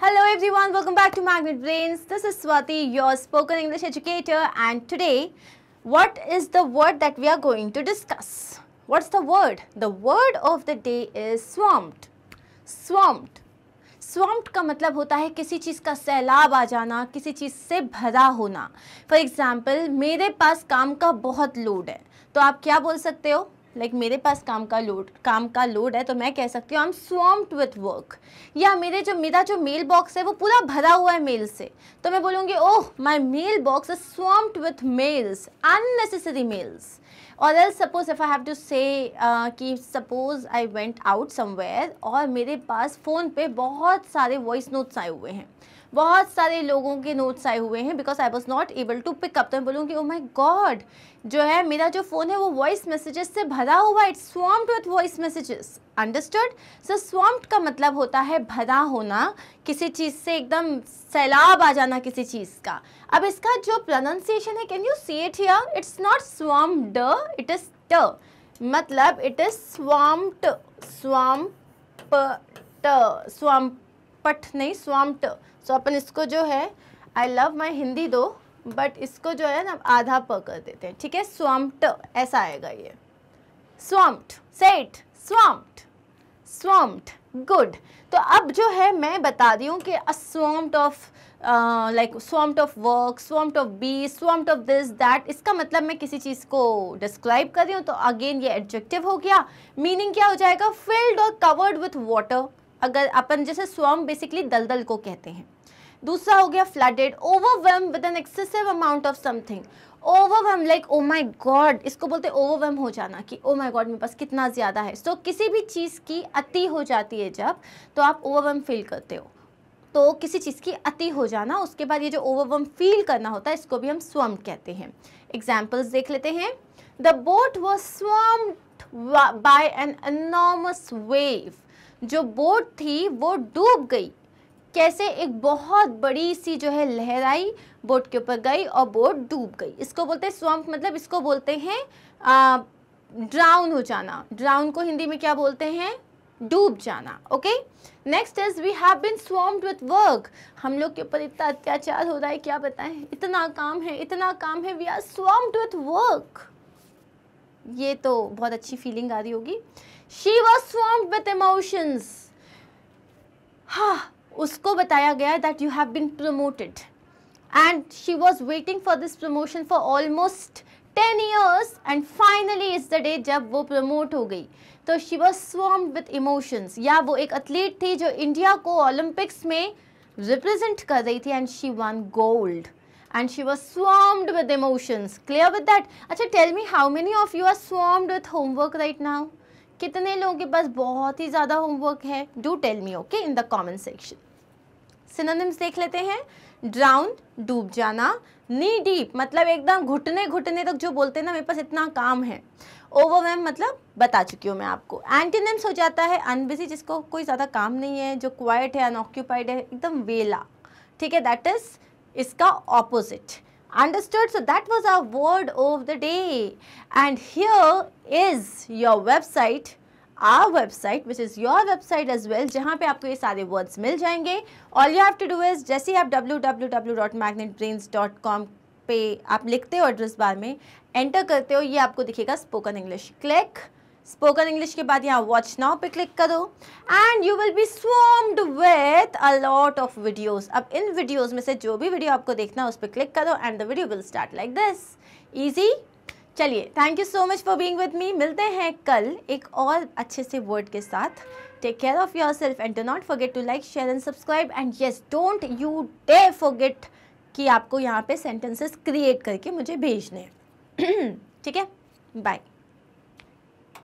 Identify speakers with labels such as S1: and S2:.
S1: Hello everyone, welcome back to Magnet Brains. This is Swati, your spoken English educator and today what is the word that we are going to discuss? What's the word? The word of the day is swamped. Swamped. Swamped का मतलब होता है किसी चीज़ का सैलाब आ जाना किसी चीज़ से भरा होना फॉर एग्ज़ाम्पल मेरे पास काम का बहुत लोड है तो आप क्या बोल सकते हो लाइक like मेरे पास काम का लोड काम का लोड है तो मैं कह सकती हूँ I am swamped with work या मेरे जो मेरा जो मेल बॉक्स है वो पूरा भरा हुआ है मेल से तो मैं बोलूँगी oh my mail box is swamped with mails unnecessary mails और एल suppose if I have to say कि suppose I went out somewhere और मेरे पास फ़ोन पे बहुत सारे वॉइस नोट्स आए हुए हैं बहुत सारे लोगों के नोट्स आए हुए हैं because I was not able to pick up तो मैं बोलूँगी ओ माई गॉड जो है मेरा जो फ़ोन है वो वॉइस मैसेजेस से भरा हुआ it's swamped with voice messages understood so swamped का मतलब होता है भरा होना किसी चीज़ से एकदम सैलाब आ जाना किसी चीज़ का अब इसका जो प्रोनाउंसिएशन है can you see it here it's not swamped it is ट मतलब इट इज़ स्वाम्प्ड स्वम्प ट पट नहीं स्वाम्प्ट सो अपन इसको जो है आई लव माई हिंदी दो बट इसको जो है ना आधा प कर देते हैं ठीक है स्वाम्प्ट ऐसा आएगा ये स्वाम्प्ट सेट स्वाम्प्ट स्वाम्प्ट गुड तो अब जो है मैं बता दी हूँ कि uh swamped of like swamped of work swamped of be swamped of this that इसका मतलब मैं किसी चीज़ को डिस्क्राइब कर रही हूँ तो अगेन ये एडजेक्टिव हो गया मीनिंग क्या हो जाएगा फिल्ड और कवर्ड विथ वाटर अगर अपन जैसे स्वम बेसिकली दलदल को कहते हैं दूसरा हो गया flooded overwhelm with an excessive amount of something overwhelm like oh my god इसको बोलते हैं ओवरवेम हो जाना कि ओ माई गॉड मेरे पास कितना ज़्यादा है सो so, किसी भी चीज़ की अति हो जाती है जब तो आप ओवरवेम फील करते हो तो किसी चीज़ की अति हो जाना उसके बाद ये जो ओवरवर्म फील करना होता है इसको भी हम स्वम कहते हैं एग्जाम्पल्स देख लेते हैं the boat was swamped by an enormous wave जो बोट थी वो डूब गई कैसे एक बहुत बड़ी सी जो है लहर आई बोट के ऊपर गई और बोट डूब गई इसको बोलते हैं स्वम्प मतलब इसको बोलते हैं ड्राउन हो जाना ड्राउन को हिंदी में क्या बोलते हैं डूब जाना okay next is we have been swamped with work हम लोग के ऊपर इतना अत्याचार हो रहा है क्या बताएं इतना काम है इतना काम है we are swamped with work ये तो बहुत अच्छी फीलिंग आ रही होगी she was swamped with emotions हा उसको बताया गया that you have been promoted and she was waiting for this promotion for almost ten years and finally is the day जब वो प्रमोट हो गई तो she was swamped with emotions या वो एक एथलीट थी जो इंडिया को ओलंपिक्स में रिप्रेजेंट कर रही थी and she won gold and she was swarmed with emotions. Clear with that? acha tell me how many of you are swarmed with homework right now? kitne logon ke paas bahut hi zyada homework hai do tell me okay in the comment section synonyms dekh lete hain drown डूब जाना नी deep मतलब एकदम घुटने घुटने तक जो बोलते हैं ना मेरे पास इतना काम है ओवरवेम मतलब बता चुकी हूँ मैं आपको एंटीनिम्स हो जाता है अनबिजी जिसको कोई ज़्यादा काम नहीं है जो क्वाइट है अनऑक्यूपाइड है एकदम वेला ठीक है दैट इज़ इसका opposite understood so that was our word of the day and here is your website our website which is your website as well जहां पर आपको ये सारे वर्ड्स मिल जाएंगे all you have to do is जैसे आप W W W dot dot com पे आप लिखते हो एड्रेस बार में एंटर करते हो ये आपको दिखेगा spoken English click spoken English के बाद यहाँ वॉच नाउ पे क्लिक करो and you will be swamped with a lot of videos अब इन वीडियोस में से जो भी वीडियो आपको देखना है उस पर क्लिक करो and the video will start like this easy चलिए thank you so much for being with me मिलते हैं कल एक और अच्छे से वर्ड के साथ take care of yourself and do not forget to like share and subscribe and yes don't you dare forget कि आपको यहाँ पे सेंटेंसेस क्रिएट करके मुझे भेजने ठीक है बाय